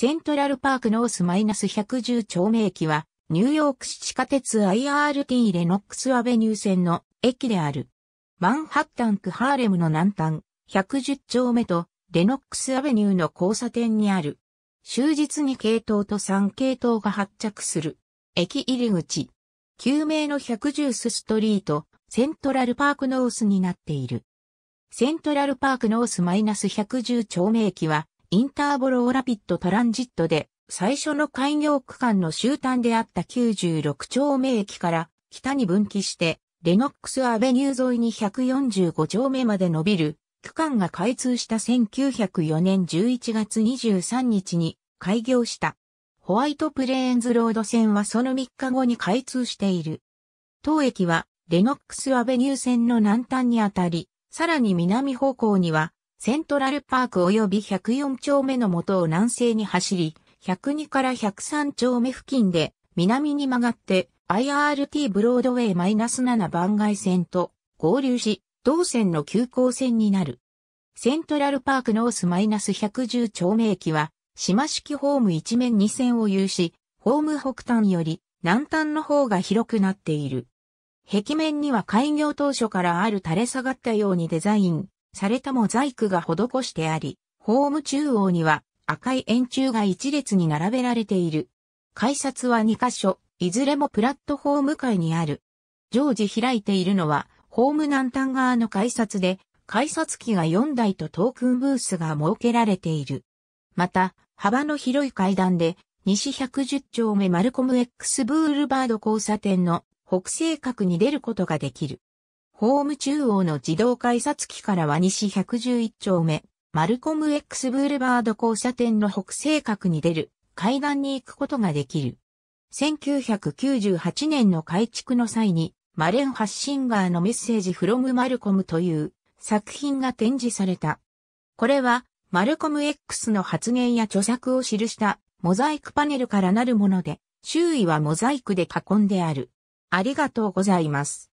セントラルパークノース -110 丁目駅は、ニューヨーク市地下鉄 IRT レノックスアベニュー線の駅である。マンハッタン区ハーレムの南端、110丁目とレノックスアベニューの交差点にある。終日に系統と3系統が発着する。駅入り口。救命の110スストリート、セントラルパークノースになっている。セントラルパークノース -110 丁目駅は、インターボローラピッドトランジットで最初の開業区間の終端であった96丁目駅から北に分岐してレノックスアベニュー沿いに145丁目まで伸びる区間が開通した1904年11月23日に開業した。ホワイトプレーンズロード線はその3日後に開通している。当駅はレノックスアベニュー線の南端にあたり、さらに南方向にはセントラルパーク及び104丁目の元を南西に走り、102から103丁目付近で南に曲がって IRT ブロードウェイ -7 番外線と合流し、同線の急行線になる。セントラルパークノース -110 丁目駅は、島式ホーム一面二線を有し、ホーム北端より南端の方が広くなっている。壁面には開業当初からある垂れ下がったようにデザインされたモザイクが施してあり、ホーム中央には赤い円柱が一列に並べられている。改札は2箇所、いずれもプラットフォーム階にある。常時開いているのは、ホーム南端側の改札で、改札機が4台とトークンブースが設けられている。また、幅の広い階段で、西110丁目マルコム X ブールバード交差点の北西角に出ることができる。ホーム中央の自動改札機からは西111丁目、マルコム X ブールバード交差点の北西角に出る階段に行くことができる。1998年の改築の際に、マレン・ハッシンガーのメッセージフロム・マルコムという作品が展示された。これは、マルコム X の発言や著作を記したモザイクパネルからなるもので、周囲はモザイクで囲んである。ありがとうございます。